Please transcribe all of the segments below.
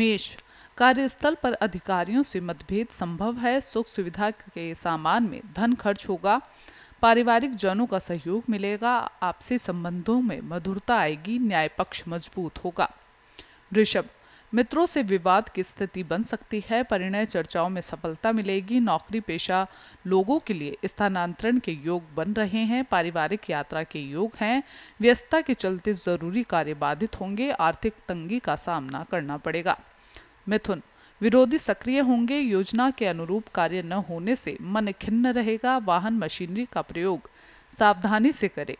मेष कार्यस्थल पर अधिकारियों से मतभेद संभव है सुख सुविधा के सामान में धन खर्च होगा पारिवारिक जनों का सहयोग मिलेगा आपसी संबंधों में मधुरता आएगी न्याय पक्ष मजबूत होगा ऋषभ मित्रों से विवाद की स्थिति बन सकती है परिणय चर्चाओं में सफलता मिलेगी नौकरी पेशा लोगों के लिए स्थानांतरण के योग बन रहे हैं पारिवारिक यात्रा के योग हैं व्यस्तता के चलते जरूरी कार्य बाधित होंगे आर्थिक तंगी का सामना करना पड़ेगा मिथुन विरोधी सक्रिय होंगे योजना के अनुरूप कार्य न होने से मन खिन्न रहेगा वाहन मशीनरी का प्रयोग सावधानी से करें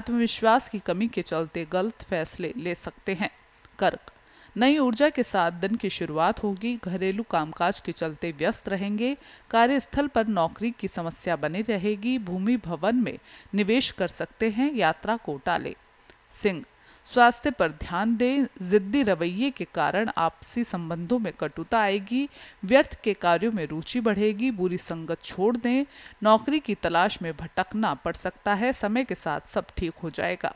आत्मविश्वास की कमी के चलते गलत फैसले ले सकते हैं कर्क नई ऊर्जा के साथ दिन की शुरुआत होगी घरेलू कामकाज के चलते व्यस्त रहेंगे कार्यस्थल पर नौकरी की समस्या बनी रहेगी भूमि भवन में निवेश कर सकते हैं यात्रा को टाले सिंह स्वास्थ्य पर ध्यान दें जिद्दी रवैये के कारण आपसी संबंधों में कटुता आएगी व्यर्थ के कार्यों में रुचि बढ़ेगी बुरी संगत छोड़ दें नौकरी की तलाश में भटकना पड़ सकता है समय के साथ सब ठीक हो जाएगा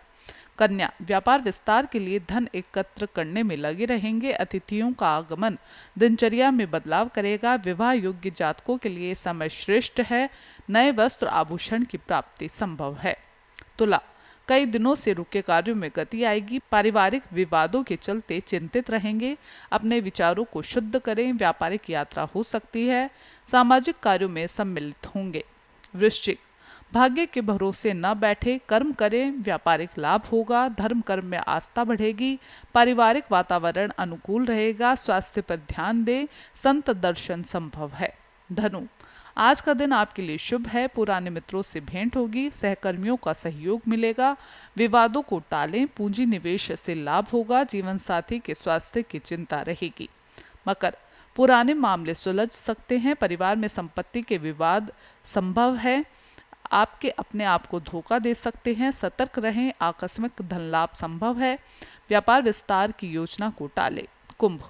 कन्या व्यापार विस्तार के लिए धन एकत्र करने में लगे रहेंगे अतिथियों का आगमन दिनचर्या में बदलाव करेगा विवाह योग्य जातकों के लिए समय श्रेष्ठ है नए वस्त्र आभूषण की प्राप्ति संभव है तुला कई दिनों से रुके कार्यों में गति आएगी पारिवारिक विवादों के चलते चिंतित रहेंगे अपने विचारों को शुद्ध करें व्यापारिक यात्रा हो सकती है सामाजिक कार्यों में सम्मिलित होंगे वृश्चिक भाग्य के भरोसे न बैठे कर्म करें व्यापारिक लाभ होगा धर्म कर्म में आस्था बढ़ेगी पारिवारिक वातावरण अनुकूल रहेगा स्वास्थ्य पर ध्यान दें संत दर्शन संभव है धनु आज का दिन आपके लिए शुभ है पुराने मित्रों से भेंट होगी सहकर्मियों का सहयोग मिलेगा विवादों को टालें पूंजी निवेश से लाभ होगा जीवन साथी के स्वास्थ्य की चिंता रहेगी मकर पुराने मामले सुलझ सकते हैं परिवार में संपत्ति के विवाद संभव है आपके अपने आप को धोखा दे सकते हैं सतर्क रहें आकस्मिक धन लाभ संभव है व्यापार विस्तार की योजना को टालें कुंभ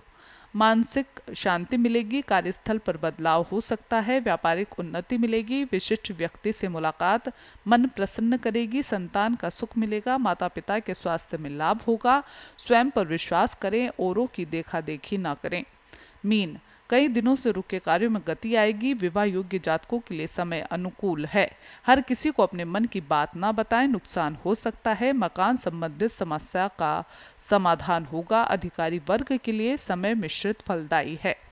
मानसिक शांति मिलेगी कार्यस्थल पर बदलाव हो सकता है व्यापारिक उन्नति मिलेगी विशिष्ट व्यक्ति से मुलाकात मन प्रसन्न करेगी संतान का सुख मिलेगा माता पिता के स्वास्थ्य में लाभ होगा स्वयं पर विश्वास करें औरों की देखा देखी ना करें मीन कई दिनों से रुके कार्यो में गति आएगी विवाह योग्य जातकों के लिए समय अनुकूल है हर किसी को अपने मन की बात ना बताएं नुकसान हो सकता है मकान संबंधित समस्या का समाधान होगा अधिकारी वर्ग के लिए समय मिश्रित फलदायी है